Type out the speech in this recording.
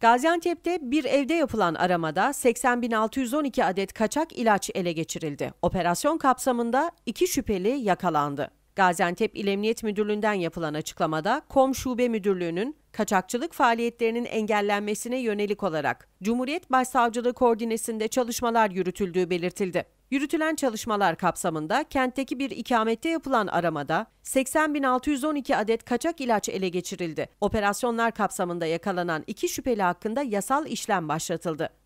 Gaziantep'te bir evde yapılan aramada 80.612 adet kaçak ilaç ele geçirildi. Operasyon kapsamında iki şüpheli yakalandı. Gaziantep İl Emniyet Müdürlüğü'nden yapılan açıklamada Kom Şube Müdürlüğü'nün kaçakçılık faaliyetlerinin engellenmesine yönelik olarak Cumhuriyet Başsavcılığı koordinesinde çalışmalar yürütüldüğü belirtildi. Yürütülen çalışmalar kapsamında kentteki bir ikamette yapılan aramada 80.612 adet kaçak ilaç ele geçirildi. Operasyonlar kapsamında yakalanan iki şüpheli hakkında yasal işlem başlatıldı.